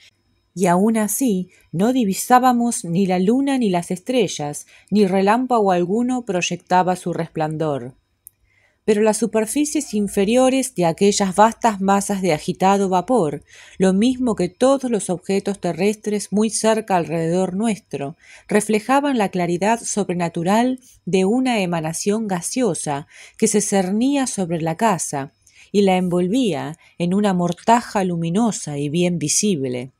[SPEAKER 1] y aún así no divisábamos ni la luna ni las estrellas, ni relámpago alguno proyectaba su resplandor. Pero las superficies inferiores de aquellas vastas masas de agitado vapor, lo mismo que todos los objetos terrestres muy cerca alrededor nuestro, reflejaban la claridad sobrenatural de una emanación gaseosa que se cernía sobre la casa y la envolvía en una mortaja luminosa y bien visible.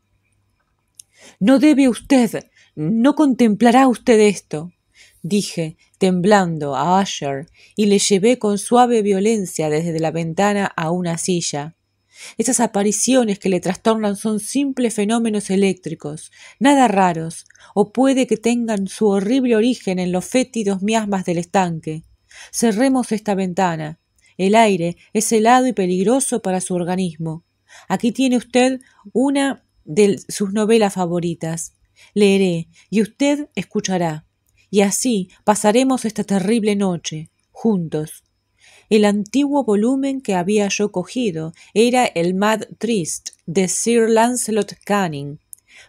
[SPEAKER 1] No debe usted, no contemplará usted esto, dije, temblando, a Asher, y le llevé con suave violencia desde la ventana a una silla. Esas apariciones que le trastornan son simples fenómenos eléctricos, nada raros, o puede que tengan su horrible origen en los fétidos miasmas del estanque. Cerremos esta ventana. El aire es helado y peligroso para su organismo. Aquí tiene usted una de sus novelas favoritas. Leeré y usted escuchará. Y así pasaremos esta terrible noche, juntos. El antiguo volumen que había yo cogido era el Mad Trist de Sir Lancelot Canning,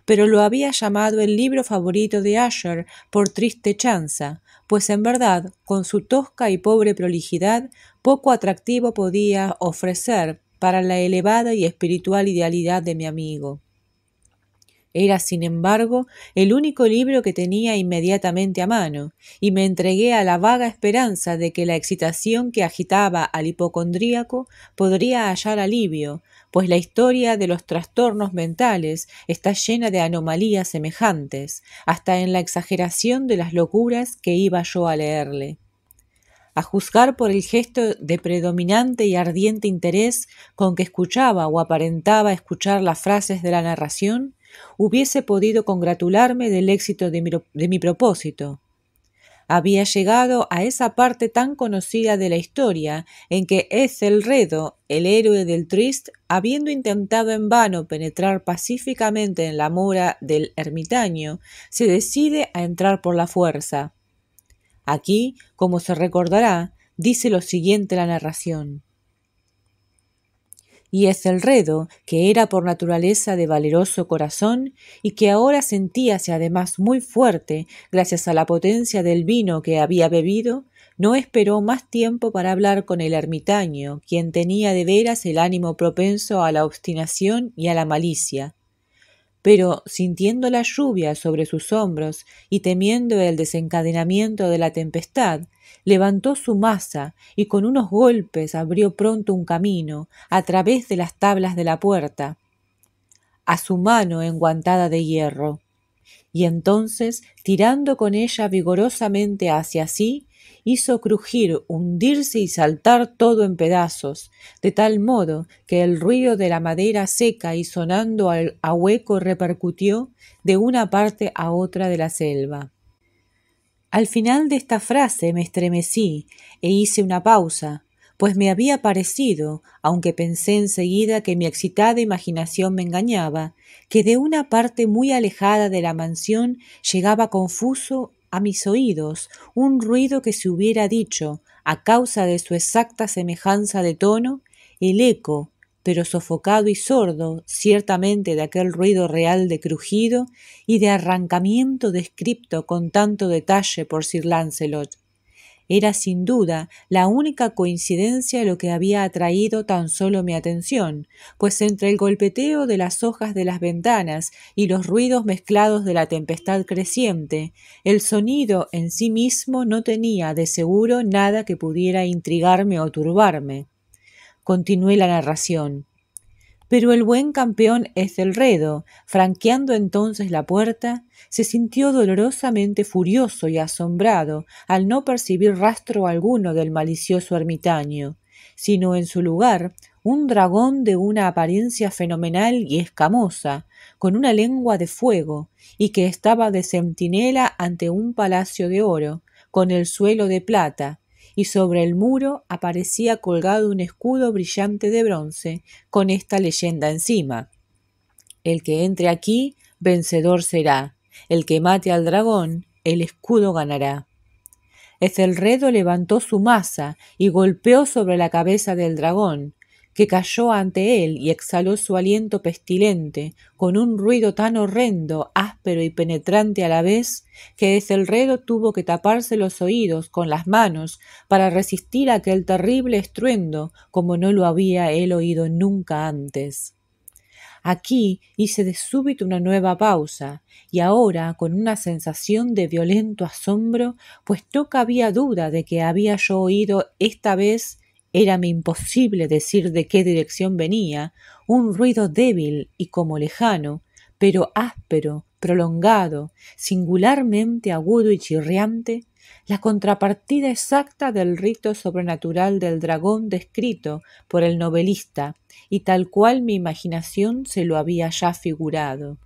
[SPEAKER 1] pero lo había llamado el libro favorito de Asher por triste chanza, pues en verdad, con su tosca y pobre prolijidad, poco atractivo podía ofrecer para la elevada y espiritual idealidad de mi amigo. Era, sin embargo, el único libro que tenía inmediatamente a mano, y me entregué a la vaga esperanza de que la excitación que agitaba al hipocondríaco podría hallar alivio, pues la historia de los trastornos mentales está llena de anomalías semejantes, hasta en la exageración de las locuras que iba yo a leerle. A juzgar por el gesto de predominante y ardiente interés con que escuchaba o aparentaba escuchar las frases de la narración, hubiese podido congratularme del éxito de mi, propósito. Había llegado a esa parte tan conocida de la historia en que es el héroe del Trist, habiendo intentado en vano penetrar pacíficamente en la mora del ermitaño, se decide a entrar por la fuerza. Aquí, como se recordará, dice lo siguiente la narración y es el que era por naturaleza de valeroso corazón y que ahora sentíase además muy fuerte gracias a la potencia del vino que había bebido, no esperó más tiempo para hablar con el ermitaño, quien tenía de veras el ánimo propenso a la obstinación y a la malicia. Pero, sintiendo la lluvia sobre sus hombros y temiendo el desencadenamiento de la tempestad, levantó su masa y con unos golpes abrió pronto un camino a través de las tablas de la puerta a su mano enguantada de hierro. Y entonces, tirando con ella vigorosamente hacia sí, hizo crujir, hundirse y saltar todo en pedazos, de tal modo que el ruido de la madera seca y sonando al, a hueco repercutió de una parte a otra de la selva. Al final de esta frase me estremecí e hice una pausa, pues me había parecido, aunque pensé enseguida que mi excitada imaginación me engañaba, que de una parte muy alejada de la mansión llegaba confuso a mis oídos un ruido que se hubiera dicho, a causa de su exacta semejanza de tono, el eco pero sofocado y sordo ciertamente de aquel ruido real de crujido y de arrancamiento descripto con tanto detalle por Sir Lancelot. Era sin duda la única coincidencia lo que había atraído tan solo mi atención, pues entre el golpeteo de las hojas de las ventanas y los ruidos mezclados de la tempestad creciente, el sonido en sí mismo no tenía de seguro nada que pudiera intrigarme o turbarme. Continué la narración. Pero el buen campeón Ethelredo, franqueando entonces la puerta, se sintió dolorosamente furioso y asombrado al no percibir rastro alguno del malicioso ermitaño, sino en su lugar un dragón de una apariencia fenomenal y escamosa, con una lengua de fuego, y que estaba de centinela ante un palacio de oro, con el suelo de plata, y sobre el muro aparecía colgado un escudo brillante de bronce con esta leyenda encima. El que entre aquí, vencedor será. El que mate al dragón, el escudo ganará. Ezelredo levantó su masa y golpeó sobre la cabeza del dragón, que cayó ante él y exhaló su aliento pestilente, con un ruido tan horrendo, áspero y penetrante a la vez, que redo tuvo que taparse los oídos con las manos para resistir aquel terrible estruendo como no lo había él oído nunca antes. Aquí hice de súbito una nueva pausa, y ahora con una sensación de violento asombro, pues no cabía duda de que había yo oído esta vez Érame imposible decir de qué dirección venía, un ruido débil y como lejano, pero áspero, prolongado, singularmente agudo y chirriante, la contrapartida exacta del rito sobrenatural del dragón descrito por el novelista, y tal cual mi imaginación se lo había ya figurado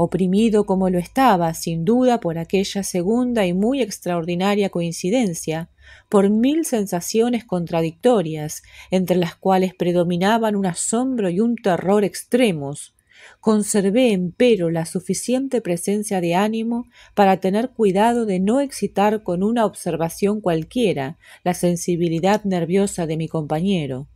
[SPEAKER 1] oprimido como lo estaba, sin duda, por aquella segunda y muy extraordinaria coincidencia, por mil sensaciones contradictorias, entre las cuales predominaban un asombro y un terror extremos, conservé, empero, la suficiente presencia de ánimo para tener cuidado de no excitar con una observación cualquiera la sensibilidad nerviosa de mi compañero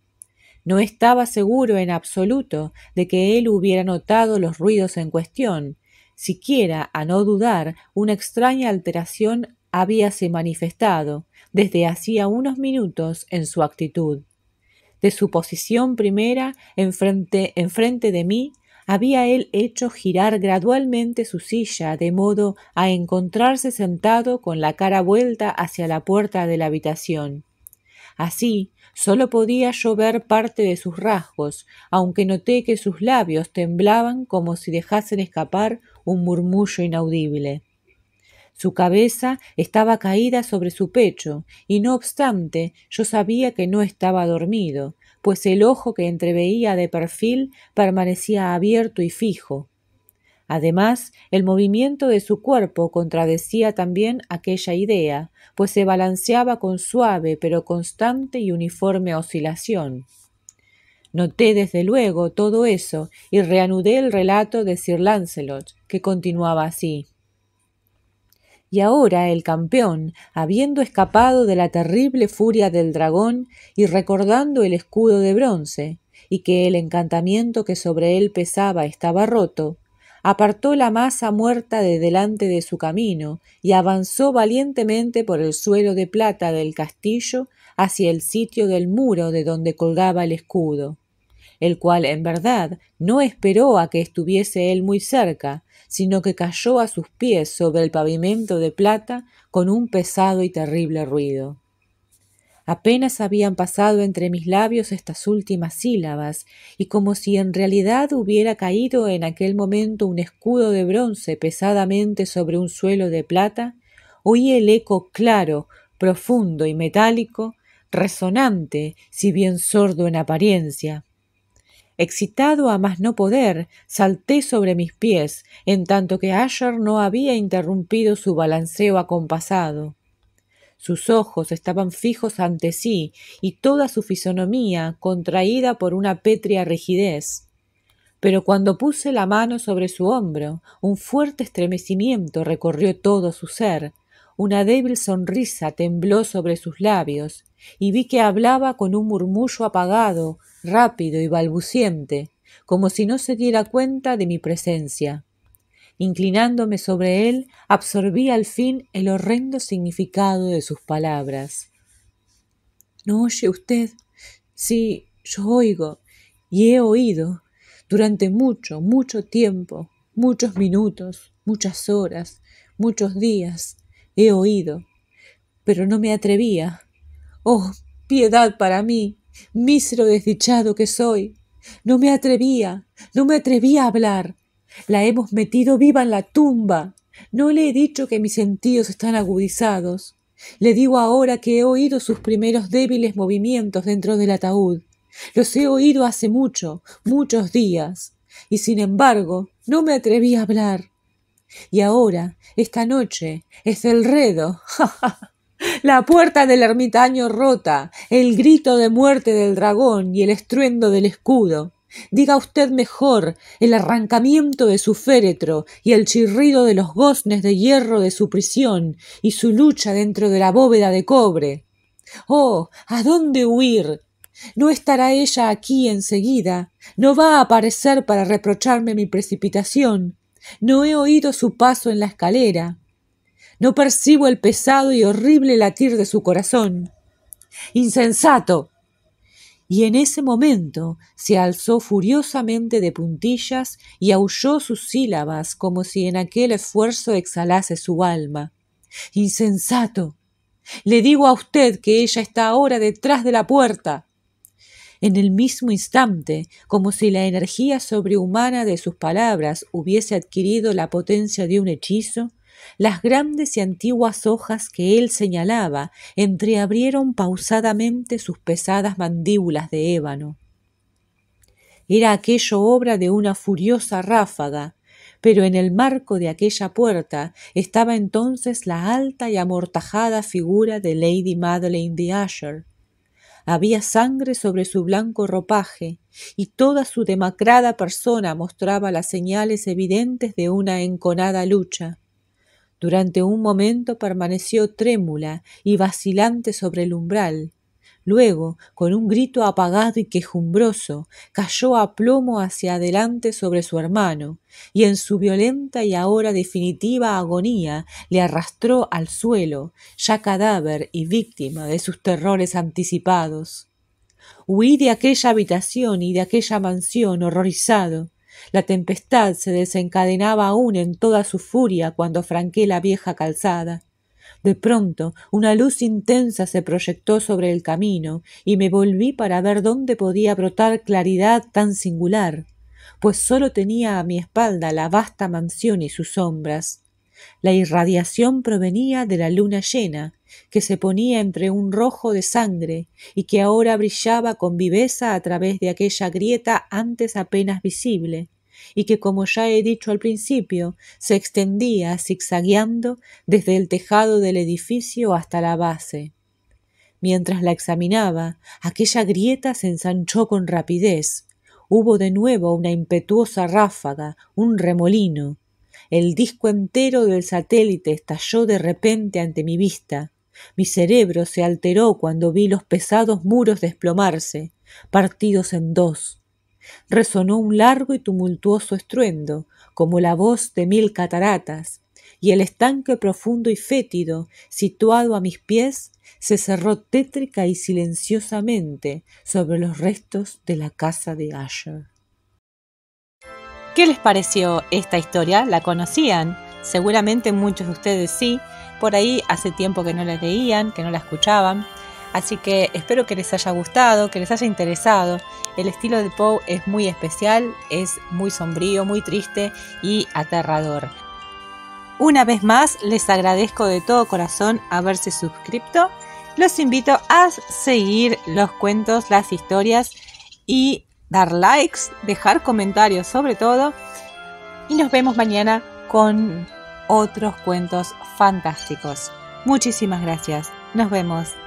[SPEAKER 1] no estaba seguro en absoluto de que él hubiera notado los ruidos en cuestión. Siquiera, a no dudar, una extraña alteración habíase manifestado desde hacía unos minutos en su actitud. De su posición primera, enfrente, enfrente de mí, había él hecho girar gradualmente su silla de modo a encontrarse sentado con la cara vuelta hacia la puerta de la habitación. Así, Solo podía yo ver parte de sus rasgos, aunque noté que sus labios temblaban como si dejasen escapar un murmullo inaudible. Su cabeza estaba caída sobre su pecho, y no obstante yo sabía que no estaba dormido, pues el ojo que entreveía de perfil permanecía abierto y fijo, Además, el movimiento de su cuerpo contradecía también aquella idea, pues se balanceaba con suave pero constante y uniforme oscilación. Noté desde luego todo eso y reanudé el relato de Sir Lancelot, que continuaba así. Y ahora el campeón, habiendo escapado de la terrible furia del dragón y recordando el escudo de bronce, y que el encantamiento que sobre él pesaba estaba roto, apartó la masa muerta de delante de su camino y avanzó valientemente por el suelo de plata del castillo hacia el sitio del muro de donde colgaba el escudo, el cual en verdad no esperó a que estuviese él muy cerca, sino que cayó a sus pies sobre el pavimento de plata con un pesado y terrible ruido. Apenas habían pasado entre mis labios estas últimas sílabas, y como si en realidad hubiera caído en aquel momento un escudo de bronce pesadamente sobre un suelo de plata, oí el eco claro, profundo y metálico, resonante, si bien sordo en apariencia. Excitado a más no poder, salté sobre mis pies, en tanto que Asher no había interrumpido su balanceo acompasado. Sus ojos estaban fijos ante sí y toda su fisonomía contraída por una pétrea rigidez. Pero cuando puse la mano sobre su hombro, un fuerte estremecimiento recorrió todo su ser, una débil sonrisa tembló sobre sus labios, y vi que hablaba con un murmullo apagado, rápido y balbuciente, como si no se diera cuenta de mi presencia. Inclinándome sobre él, absorbí al fin el horrendo significado de sus palabras. ¿No oye usted? Sí, yo oigo, y he oído, durante mucho, mucho tiempo, muchos minutos, muchas horas, muchos días, he oído, pero no me atrevía. Oh, piedad para mí, mísero desdichado que soy. No me atrevía, no me atrevía a hablar, la hemos metido viva en la tumba. No le he dicho que mis sentidos están agudizados. Le digo ahora que he oído sus primeros débiles movimientos dentro del ataúd. Los he oído hace mucho, muchos días, y sin embargo no me atreví a hablar. Y ahora, esta noche, es el redo. la puerta del ermitaño rota, el grito de muerte del dragón y el estruendo del escudo. Diga usted mejor el arrancamiento de su féretro y el chirrido de los goznes de hierro de su prisión y su lucha dentro de la bóveda de cobre. Oh, ¿a dónde huir? No estará ella aquí enseguida, no va a aparecer para reprocharme mi precipitación, no he oído su paso en la escalera, no percibo el pesado y horrible latir de su corazón. Insensato, y en ese momento se alzó furiosamente de puntillas y aulló sus sílabas como si en aquel esfuerzo exhalase su alma. Insensato. Le digo a usted que ella está ahora detrás de la puerta. En el mismo instante, como si la energía sobrehumana de sus palabras hubiese adquirido la potencia de un hechizo, las grandes y antiguas hojas que él señalaba entreabrieron pausadamente sus pesadas mandíbulas de ébano. Era aquello obra de una furiosa ráfaga, pero en el marco de aquella puerta estaba entonces la alta y amortajada figura de Lady Madeleine de Asher. Había sangre sobre su blanco ropaje, y toda su demacrada persona mostraba las señales evidentes de una enconada lucha. Durante un momento permaneció trémula y vacilante sobre el umbral. Luego, con un grito apagado y quejumbroso, cayó a plomo hacia adelante sobre su hermano, y en su violenta y ahora definitiva agonía le arrastró al suelo, ya cadáver y víctima de sus terrores anticipados. Huí de aquella habitación y de aquella mansión horrorizado, la tempestad se desencadenaba aún en toda su furia cuando franqué la vieja calzada. De pronto una luz intensa se proyectó sobre el camino y me volví para ver dónde podía brotar claridad tan singular, pues sólo tenía a mi espalda la vasta mansión y sus sombras. La irradiación provenía de la luna llena, que se ponía entre un rojo de sangre y que ahora brillaba con viveza a través de aquella grieta antes apenas visible, y que, como ya he dicho al principio, se extendía zigzagueando desde el tejado del edificio hasta la base. Mientras la examinaba, aquella grieta se ensanchó con rapidez. Hubo de nuevo una impetuosa ráfaga, un remolino, el disco entero del satélite estalló de repente ante mi vista. Mi cerebro se alteró cuando vi los pesados muros desplomarse, partidos en dos. Resonó un largo y tumultuoso estruendo, como la voz de mil cataratas, y el estanque profundo y fétido, situado a mis pies, se cerró tétrica y silenciosamente sobre los restos de la casa de Asher. ¿Qué les pareció esta historia? ¿La conocían? Seguramente muchos de ustedes sí. Por ahí hace tiempo que no la leían, que no la escuchaban. Así que espero que les haya gustado, que les haya interesado. El estilo de Poe es muy especial, es muy sombrío, muy triste y aterrador. Una vez más, les agradezco de todo corazón haberse suscrito. Los invito a seguir los cuentos, las historias y dar likes, dejar comentarios sobre todo. Y nos vemos mañana con otros cuentos fantásticos. Muchísimas gracias. Nos vemos.